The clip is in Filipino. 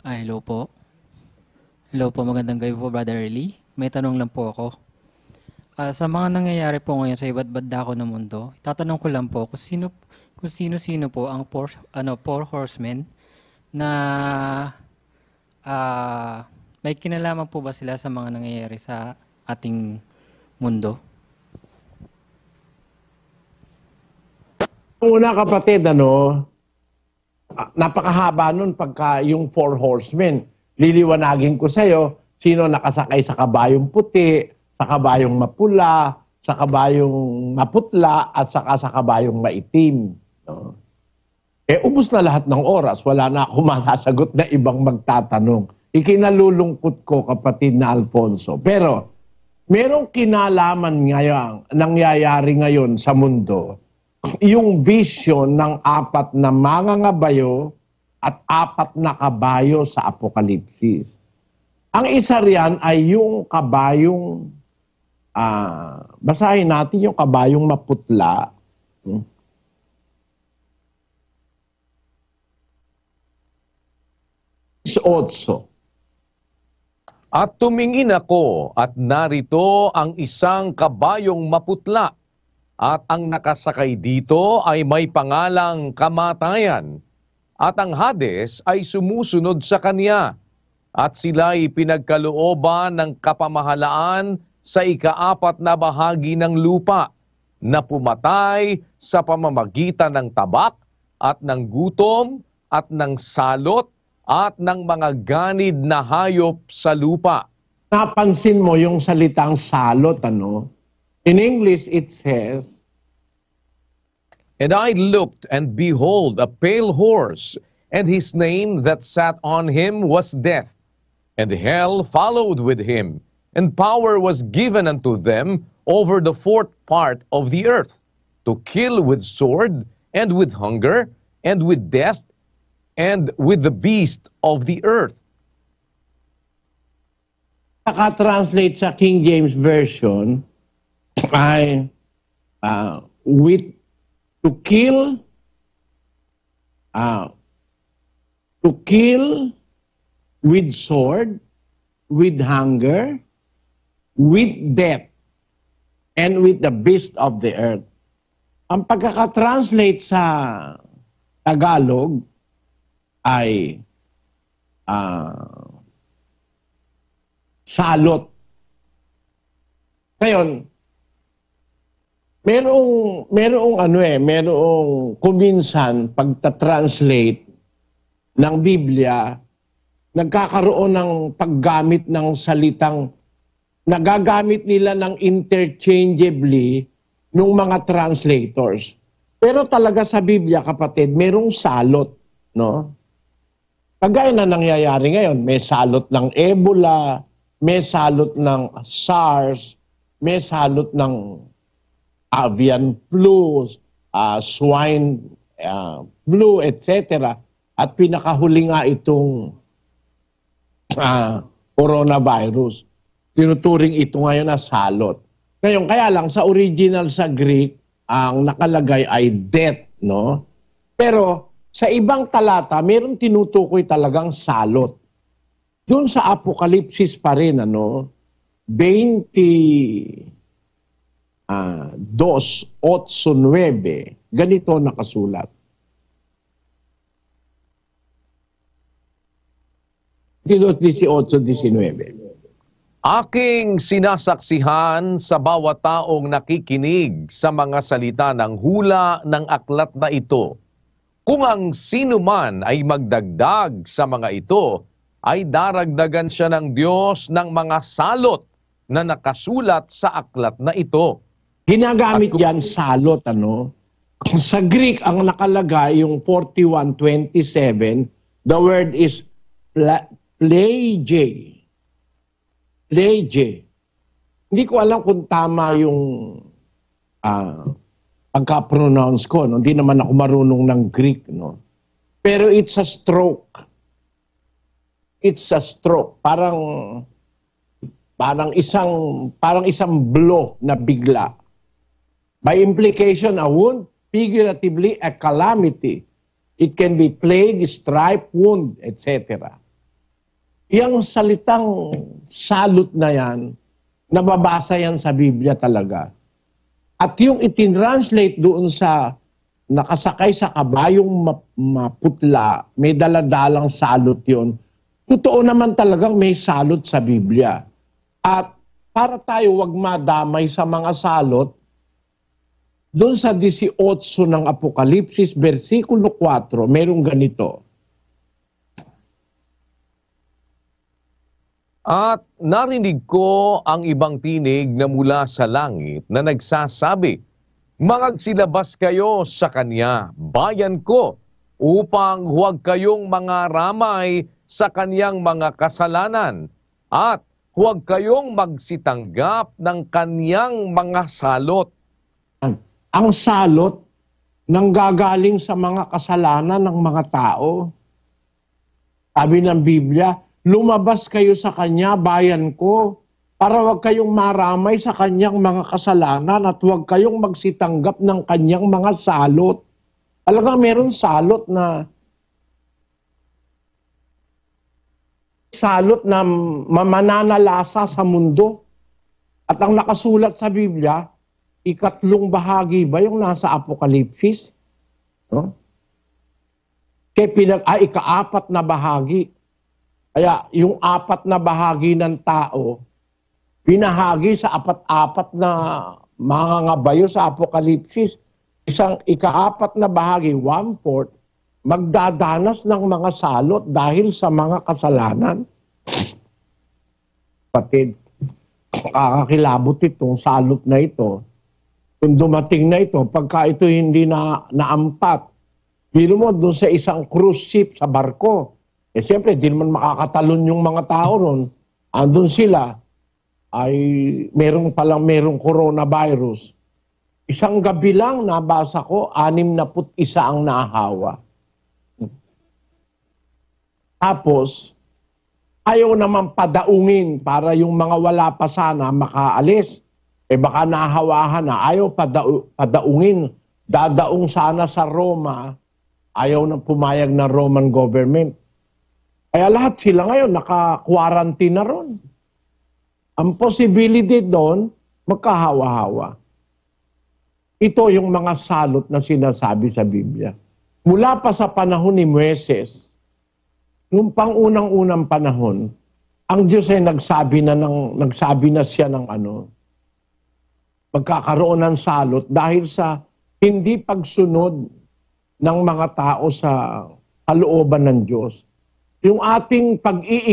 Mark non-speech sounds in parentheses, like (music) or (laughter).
Ah, hello po. Hello po, magandang gabi po, Brother Lee. May tanong lang po ako. Uh, sa mga nangyayari po ngayon sa iba't dako ng mundo, tatanong ko lang po kung sino kung sino-sino po ang four, ano, four horsemen na uh, may kinalaman po ba sila sa mga nangyayari sa ating mundo? Una kapatid, ano, Ah, napakahaba nun pagka yung four horsemen. Liliwanagin ko sa'yo sino nakasakay sa kabayong puti, sa kabayong mapula, sa kabayong maputla, at saka sa kabayong maitim. No? Eh, ubos na lahat ng oras. Wala na ako (laughs) masasagot na ibang magtatanong. Ikinalulungkot ko, kapatid na Alfonso. Pero, merong kinalaman ngayon, nangyayari ngayon sa mundo yung vision ng apat na mga ngabayo at apat na kabayo sa Apokalipsis. Ang isa riyan ay yung kabayong, uh, basahin natin yung kabayong maputla. Hmm? Otso. At tumingin ako at narito ang isang kabayong maputla at ang nakasakay dito ay may pangalang kamatayan. At ang Hades ay sumusunod sa kanya. At sila'y pinagkalooban ng kapamahalaan sa ikaapat na bahagi ng lupa na pumatay sa pamamagitan ng tabak at ng gutom at ng salot at ng mga ganid na hayop sa lupa. Napansin mo yung salitang salot, ano? In English, it says, And I looked, and behold, a pale horse, and his name that sat on him was Death, and hell followed with him, and power was given unto them over the fourth part of the earth, to kill with sword, and with hunger, and with death, and with the beast of the earth. Naka-translate sa King James Version, try uh, with to kill uh, to kill with sword, with hunger, with death, and with the beast of the earth. Ang pagkakatranslate sa Tagalog ay uh, salot. Ngayon, merong merong ano eh, merong kuminsan pagta-translate ng Biblia nagkakaroon ng paggamit ng salitang nagagamit nila ng interchangeably ng mga translators. Pero talaga sa Biblia, kapatid, merong salot, no? Kagaya na nangyayari ngayon, may salot ng Ebola, may salot ng SARS, may salot ng avian flu, uh, swine uh, flu, etc. At pinakahuli nga itong uh, coronavirus. Tinuturing ito ngayon na salot. Ngayon, kaya lang sa original sa Greek, ang nakalagay ay death, no? Pero sa ibang talata, meron tinutukoy talagang salot. Doon sa Apokalipsis pa rin, ano, 20, uh, ah, 2.8.9, ganito nakasulat. Tidos Aking sinasaksihan sa bawat taong nakikinig sa mga salita ng hula ng aklat na ito. Kung ang sino man ay magdagdag sa mga ito, ay daragdagan siya ng Diyos ng mga salot na nakasulat sa aklat na ito. Hinagamit yan salot, ano? (clears throat) Sa Greek, ang nakalagay, yung 4127, the word is pleije. Pleije. Hindi ko alam kung tama yung uh, pagka-pronounce ko. No? Hindi naman ako marunong ng Greek. No? Pero it's a stroke. It's a stroke. Parang parang isang parang isang blow na bigla By implication, a wound, figuratively a calamity. It can be plague, stripe, wound, etc. Yang salitang salot na yan, nababasa yan sa Biblia talaga. At yung itintranslate doon sa nakasakay sa kabayong maputla, may daladalang salot yon. Totoo naman talagang may salot sa Biblia. At para tayo wag madamay sa mga salot, doon sa 18 ng Apokalipsis, versikulo 4, merong ganito. At narinig ko ang ibang tinig na mula sa langit na nagsasabi, Mangagsilabas kayo sa kanya, bayan ko, upang huwag kayong mga ramay sa kanyang mga kasalanan, at huwag kayong magsitanggap ng kanyang mga salot ang salot nang gagaling sa mga kasalanan ng mga tao. Sabi ng Biblia, lumabas kayo sa kanya, bayan ko, para huwag kayong maramay sa kanyang mga kasalanan at huwag kayong magsitanggap ng kanyang mga salot. Talaga meron salot na salot na mamananalasa sa mundo. At ang nakasulat sa Biblia, ikatlong bahagi ba yung nasa Apokalipsis? No? Kaya pinag, ah, ikaapat na bahagi. Kaya yung apat na bahagi ng tao, pinahagi sa apat-apat na mga ngabayo sa Apokalipsis. Isang ikaapat na bahagi, one-fourth, magdadanas ng mga salot dahil sa mga kasalanan. Patid, kakakilabot itong salot na ito kung dumating na ito, pagka ito hindi na naampat, bilo mo doon sa isang cruise ship, sa barko, eh siyempre, di naman makakatalon yung mga tao ron. Andun sila, ay meron palang merong coronavirus. Isang gabi lang, nabasa ko, anim na put isa ang nahawa. Tapos, ayaw naman padaungin para yung mga wala pa sana makaalis eh baka nahawahan na. Ayaw padau padaungin. Dadaong sana sa Roma. Ayaw na pumayag ng Roman government. Kaya lahat sila ngayon naka-quarantine na ron. Ang possibility doon, magkahawa-hawa. Ito yung mga salot na sinasabi sa Biblia. Mula pa sa panahon ni Moises nung pangunang-unang panahon, ang Diyos ay nagsabi na ng nagsabi na siya ng ano, magkakaroon ng salot dahil sa hindi pagsunod ng mga tao sa kalooban ng Diyos. Yung ating pag-iig